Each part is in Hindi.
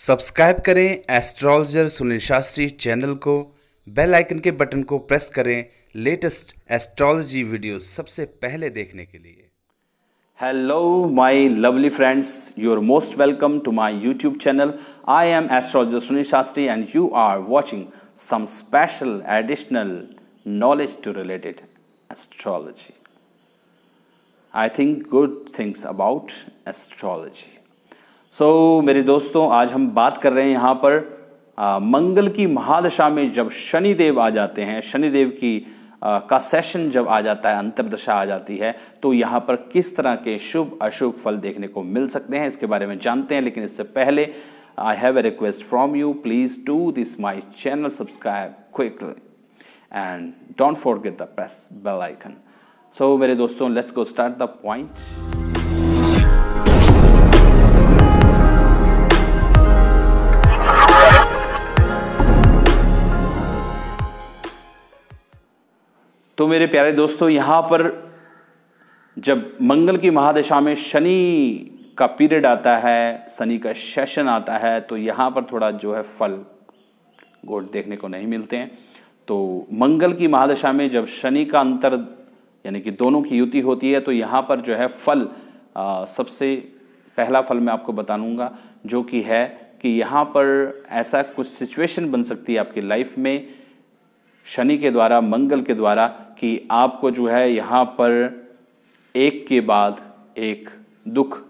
सब्सक्राइब करें एस्ट्रोलॉजर सुनील शास्त्री चैनल को बेल आइकन के बटन को प्रेस करें लेटेस्ट एस्ट्रोलॉजी वीडियो सबसे पहले देखने के लिए hello my lovely friends you are most welcome to my YouTube channel I am astrologer Sunil Shastri and you are watching some special additional knowledge to related astrology I think good things about astrology so so, मेरे दोस्तों आज हम बात कर रहे हैं यहाँ पर आ, मंगल की महादशा में जब शनिदेव आ जाते हैं शनिदेव की आ, का सेशन जब आ जाता है अंतरदशा आ जाती है तो यहाँ पर किस तरह के शुभ अशुभ फल देखने को मिल सकते हैं इसके बारे में जानते हैं लेकिन इससे पहले I have a request from you please to this my channel subscribe quickly and don't forget the press bell icon so मेरे दोस्तों let's go start the point तो मेरे प्यारे दोस्तों यहाँ पर जब मंगल की महादशा में शनि का पीरियड आता है शनि का सेशन आता है तो यहाँ पर थोड़ा जो है फल गोट देखने को नहीं मिलते हैं तो मंगल की महादशा में जब शनि का अंतर यानी कि दोनों की युति होती है तो यहाँ पर जो है फल आ, सबसे पहला फल मैं आपको बता बताऊँगा जो कि है कि यहाँ पर ऐसा कुछ सिचुएशन बन सकती है आपकी लाइफ में शनि के द्वारा मंगल के द्वारा कि आपको जो है यहाँ पर एक के बाद एक दुख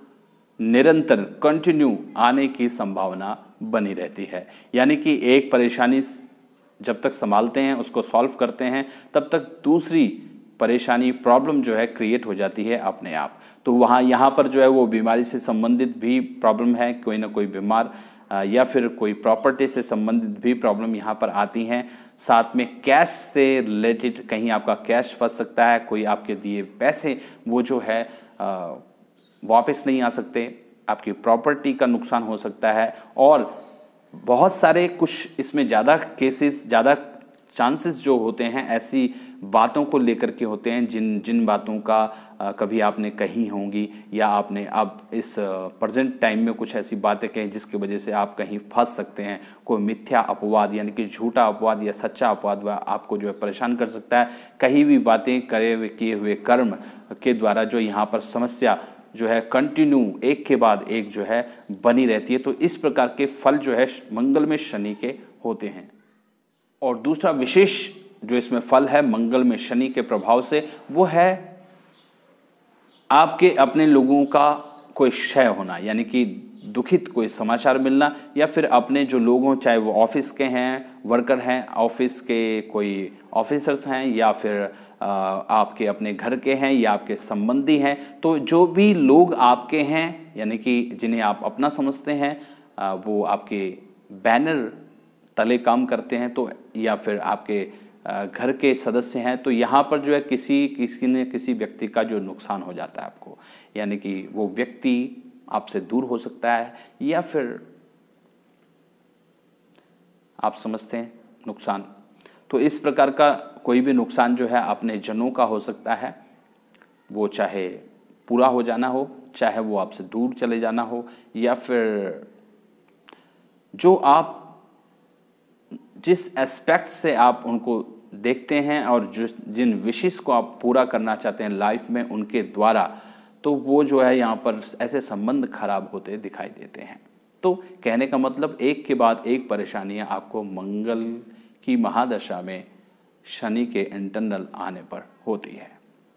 निरंतर कंटिन्यू आने की संभावना बनी रहती है यानी कि एक परेशानी जब तक संभालते हैं उसको सॉल्व करते हैं तब तक दूसरी परेशानी प्रॉब्लम जो है क्रिएट हो जाती है अपने आप तो वहाँ यहाँ पर जो है वो बीमारी से संबंधित भी प्रॉब्लम है कोई ना कोई बीमार या फिर कोई प्रॉपर्टी से संबंधित भी प्रॉब्लम यहाँ पर आती हैं साथ में कैश से रिलेटेड कहीं आपका कैश फंस सकता है कोई आपके दिए पैसे वो जो है वापस नहीं आ सकते आपकी प्रॉपर्टी का नुकसान हो सकता है और बहुत सारे कुछ इसमें ज़्यादा केसेस ज़्यादा चांसेस जो होते हैं ऐसी बातों को लेकर के होते हैं जिन जिन बातों का कभी आपने कही होंगी या आपने अब इस प्रेजेंट टाइम में कुछ ऐसी बातें कही जिसकी वजह से आप कहीं फंस सकते हैं कोई मिथ्या अपवाद यानी कि झूठा अपवाद या सच्चा अपवाद वह आपको जो है परेशान कर सकता है कहीं भी बातें करे हुए किए हुए कर्म के द्वारा जो यहाँ पर समस्या जो है कंटिन्यू एक के बाद एक जो है बनी रहती है तो इस प्रकार के फल जो है मंगल में शनि के होते हैं और दूसरा विशेष जो इसमें फल है मंगल में शनि के प्रभाव से वो है आपके अपने लोगों का कोई क्षय होना यानी कि दुखित कोई समाचार मिलना या फिर अपने जो लोग हों चाहे वो ऑफिस के हैं वर्कर हैं ऑफिस के कोई ऑफिसर्स हैं या फिर आपके अपने घर के हैं या आपके संबंधी हैं तो जो भी लोग आपके हैं यानी कि जिन्हें आप अपना समझते हैं वो आपके बैनर तले काम करते हैं तो या फिर आपके घर के सदस्य हैं तो यहाँ पर जो है किसी किसी ने किसी व्यक्ति का जो नुकसान हो जाता है आपको यानी कि वो व्यक्ति आपसे दूर हो सकता है या फिर आप समझते हैं नुकसान तो इस प्रकार का कोई भी नुकसान जो है अपने जनों का हो सकता है वो चाहे पूरा हो जाना हो चाहे वो आपसे दूर चले जाना हो या फिर जो आप जिस एस्पेक्ट से आप उनको देखते हैं और जिस जिन विशेष को आप पूरा करना चाहते हैं लाइफ में उनके द्वारा तो वो जो है यहाँ पर ऐसे संबंध खराब होते दिखाई देते हैं तो कहने का मतलब एक के बाद एक परेशानियाँ आपको मंगल की महादशा में शनि के इंटरनल आने पर होती है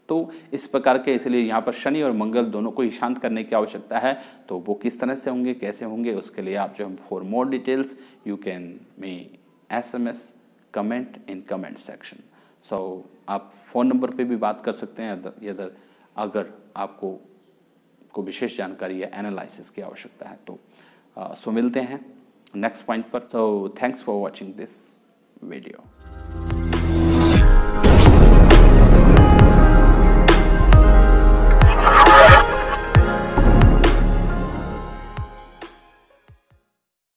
तो इस प्रकार के इसलिए यहाँ पर शनि और मंगल दोनों को ही शांत करने की आवश्यकता है तो वो किस तरह से होंगे कैसे होंगे उसके लिए आप जो for more details you can me SMS comment in comment section so आप फ़ोन नंबर पे भी बात कर सकते हैं यदर अगर आपको को विशेष जानकारी या एनालिसिस की आवश्यकता है तो सो मिलते हैं नेक्स्ट पॉइंट पर so thanks for watching this video